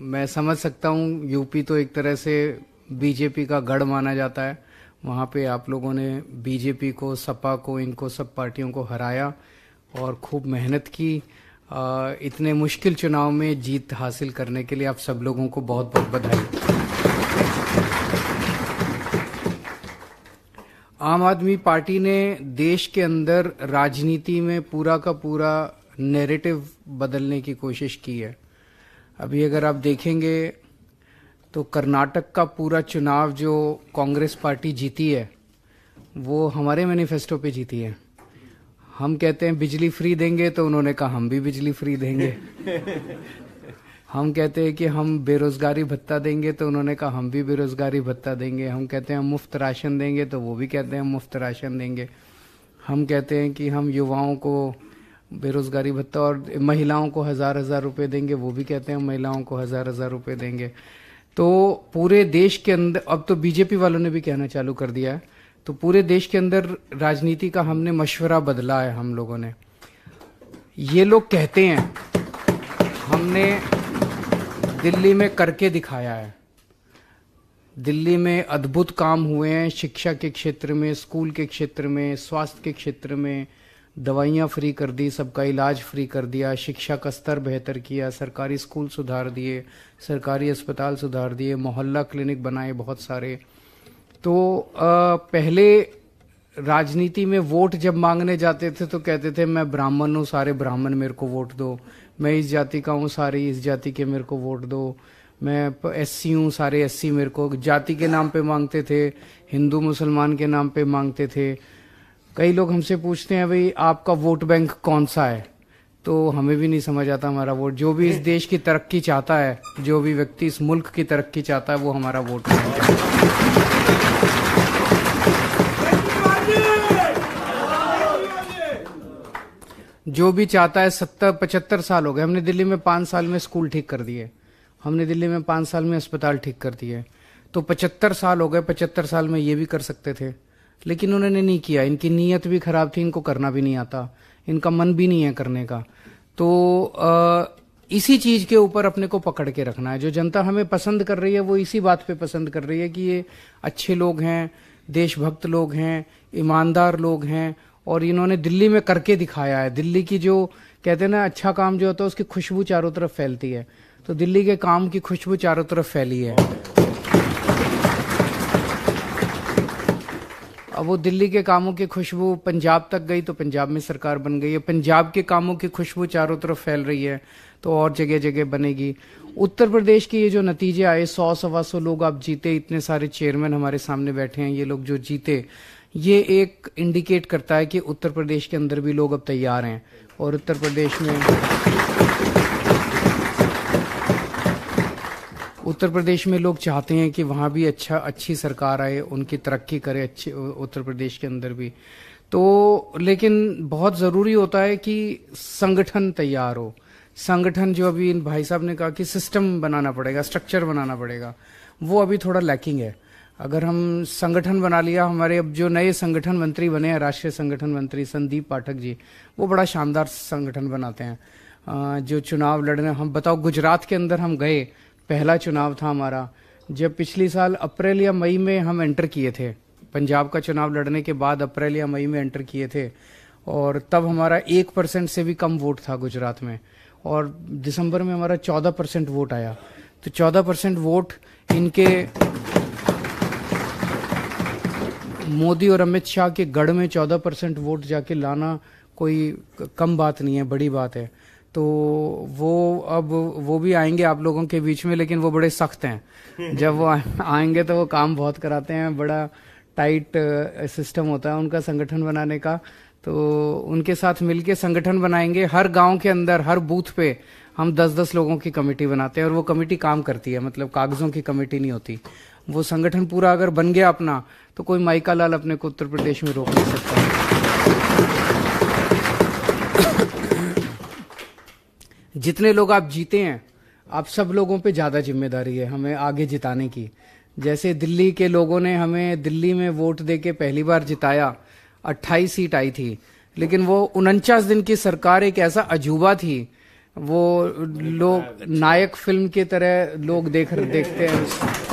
मैं समझ सकता हूँ यूपी तो एक तरह से बीजेपी का गढ़ माना जाता है वहाँ पे आप लोगों ने बीजेपी को सपा को इनको सब पार्टियों को हराया और खूब मेहनत की आ, इतने मुश्किल चुनाव में जीत हासिल करने के लिए आप सब लोगों को बहुत बहुत बधाई आम आदमी पार्टी ने देश के अंदर राजनीति में पूरा का पूरा नेरेटिव बदलने की कोशिश की है अभी अगर आप देखेंगे तो कर्नाटक का पूरा चुनाव जो कांग्रेस पार्टी जीती है वो हमारे मैनिफेस्टो पे जीती है हम कहते हैं बिजली फ्री देंगे तो उन्होंने कहा हम भी बिजली फ्री देंगे हम कहते हैं कि हम बेरोजगारी भत्ता देंगे तो उन्होंने कहा हम भी बेरोजगारी भत्ता देंगे हम कहते हैं हम मुफ्त राशन देंगे तो वो भी कहते हैं हम मुफ्त राशन देंगे हम कहते हैं कि हम युवाओं को बेरोजगारी भत्ता और महिलाओं को हजार हजार रुपए देंगे वो भी कहते हैं महिलाओं को हजार हजार रुपए देंगे तो पूरे देश के अंदर अब तो बीजेपी वालों ने भी कहना चालू कर दिया है तो पूरे देश के अंदर राजनीति का हमने मशवरा बदला है हम लोगों ने ये लोग कहते हैं हमने दिल्ली में करके दिखाया है दिल्ली में अद्भुत काम हुए हैं शिक्षा के क्षेत्र में स्कूल के क्षेत्र में स्वास्थ्य के क्षेत्र में दवाइयाँ फ्री कर दी सबका इलाज फ्री कर दिया शिक्षा का स्तर बेहतर किया सरकारी स्कूल सुधार दिए सरकारी अस्पताल सुधार दिए मोहल्ला क्लिनिक बनाए बहुत सारे तो आ, पहले राजनीति में वोट जब मांगने जाते थे तो कहते थे मैं ब्राह्मण हूँ सारे ब्राह्मण मेरे को वोट दो मैं इस जाति का हूँ सारे इस जाति के मेरे को वोट दो मैं एस सी हूँ सारे एस सी मेरे को जाति के नाम पे मांगते थे हिंदू मुसलमान के नाम पे मांगते थे कई लोग हमसे पूछते हैं भाई आपका वोट बैंक कौन सा है तो हमें भी नहीं समझ आता हमारा वोट जो भी इस देश की तरक्की चाहता है जो भी व्यक्ति इस मुल्क की तरक्की चाहता है वो हमारा वोट बैंक है जो भी चाहता है सत्तर पचहत्तर साल हो गए हमने दिल्ली में पाँच साल में स्कूल ठीक कर दिए हमने दिल्ली में पाँच साल में अस्पताल ठीक कर दिए तो पचहत्तर साल हो गए पचहत्तर साल में ये भी कर सकते थे लेकिन उन्होंने नहीं किया इनकी नीयत भी खराब थी इनको करना भी नहीं आता इनका मन भी नहीं है करने का तो आ, इसी चीज के ऊपर अपने को पकड़ के रखना है जो जनता हमें पसंद कर रही है वो इसी बात पे पसंद कर रही है कि ये अच्छे लोग हैं देशभक्त लोग हैं ईमानदार लोग हैं और इन्होंने दिल्ली में करके दिखाया है दिल्ली की जो कहते हैं ना अच्छा काम जो होता है उसकी खुशबू चारों तरफ फैलती है तो दिल्ली के काम की खुशबू चारों तरफ फैली है वो दिल्ली के कामों की खुशबू पंजाब तक गई तो पंजाब में सरकार बन गई है पंजाब के कामों की खुशबू चारों तरफ फैल रही है तो और जगह जगह बनेगी उत्तर प्रदेश के ये जो नतीजे आए सौ सवा सौ लोग आप जीते इतने सारे चेयरमैन हमारे सामने बैठे हैं ये लोग जो जीते ये एक इंडिकेट करता है कि उत्तर प्रदेश के अंदर भी लोग अब तैयार हैं और उत्तर प्रदेश में उत्तर प्रदेश में लोग चाहते हैं कि वहाँ भी अच्छा अच्छी सरकार आए उनकी तरक्की करे अच्छे उत्तर प्रदेश के अंदर भी तो लेकिन बहुत ज़रूरी होता है कि संगठन तैयार हो संगठन जो अभी इन भाई साहब ने कहा कि सिस्टम बनाना पड़ेगा स्ट्रक्चर बनाना पड़ेगा वो अभी थोड़ा लैकिंग है अगर हम संगठन बना लिया हमारे अब जो नए संगठन मंत्री बने हैं राष्ट्रीय संगठन मंत्री संदीप पाठक जी वो बड़ा शानदार संगठन बनाते हैं जो चुनाव लड़ने हम बताओ गुजरात के अंदर हम गए पहला चुनाव था हमारा जब पिछली साल अप्रैल या मई में हम एंटर किए थे पंजाब का चुनाव लड़ने के बाद अप्रैल या मई में एंटर किए थे और तब हमारा एक परसेंट से भी कम वोट था गुजरात में और दिसंबर में हमारा चौदह परसेंट वोट आया तो चौदह परसेंट वोट इनके मोदी और अमित शाह के गढ़ में चौदह परसेंट वोट जाके लाना कोई कम बात नहीं है बड़ी बात है तो वो अब वो भी आएंगे आप लोगों के बीच में लेकिन वो बड़े सख्त हैं जब वो आएंगे तो वो काम बहुत कराते हैं बड़ा टाइट सिस्टम होता है उनका संगठन बनाने का तो उनके साथ मिलके संगठन बनाएंगे हर गांव के अंदर हर बूथ पे हम दस दस लोगों की कमेटी बनाते हैं और वो कमेटी काम करती है मतलब कागजों की कमेटी नहीं होती वो संगठन पूरा अगर बन गया अपना तो कोई माइका लाल अपने को उत्तर प्रदेश में रोक नहीं सकता जितने लोग आप जीते हैं आप सब लोगों पे ज़्यादा जिम्मेदारी है हमें आगे जिताने की जैसे दिल्ली के लोगों ने हमें दिल्ली में वोट दे के पहली बार जिताया 28 सीट आई थी लेकिन वो उनचास दिन की सरकार एक ऐसा अजूबा थी वो लोग नायक फिल्म की तरह लोग देख देखते हैं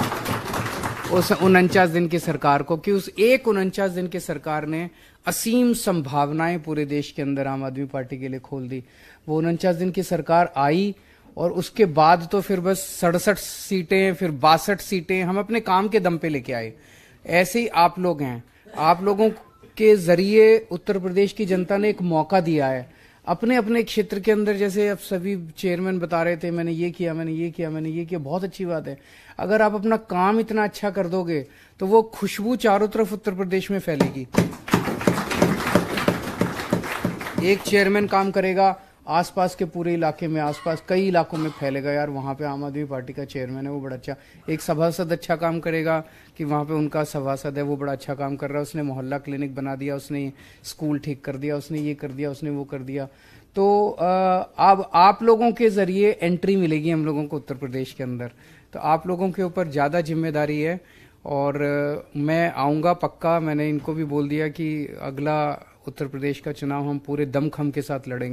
उस उनचास दिन की सरकार को कि उस एक उनचास दिन की सरकार ने असीम संभावनाएं पूरे देश के अंदर आम आदमी पार्टी के लिए खोल दी वो उनचास दिन की सरकार आई और उसके बाद तो फिर बस सड़सठ सीटें फिर बासठ सीटें हम अपने काम के दम पे लेके आए ऐसे ही आप लोग हैं आप लोगों के जरिए उत्तर प्रदेश की जनता ने एक मौका दिया है अपने अपने क्षेत्र के अंदर जैसे अब सभी चेयरमैन बता रहे थे मैंने ये किया मैंने ये किया मैंने ये किया बहुत अच्छी बात है अगर आप अपना काम इतना अच्छा कर दोगे तो वो खुशबू चारों तरफ उत्तर प्रदेश में फैलेगी एक चेयरमैन काम करेगा आसपास के पूरे इलाके में आसपास कई इलाकों में फैलेगा यार वहाँ पे आम आदमी पार्टी का चेयरमैन है वो बड़ा अच्छा एक सभासद अच्छा काम करेगा कि वहाँ पे उनका सभासद है वो बड़ा अच्छा काम कर रहा है उसने मोहल्ला क्लिनिक बना दिया उसने स्कूल ठीक कर दिया उसने ये कर दिया उसने वो कर दिया तो अब आप लोगों के जरिए एंट्री मिलेगी हम लोगों को उत्तर प्रदेश के अंदर तो आप लोगों के ऊपर ज़्यादा जिम्मेदारी है और मैं आऊँगा पक्का मैंने इनको भी बोल दिया कि अगला उत्तर प्रदेश का चुनाव हम पूरे दमखम के साथ लड़ेंगे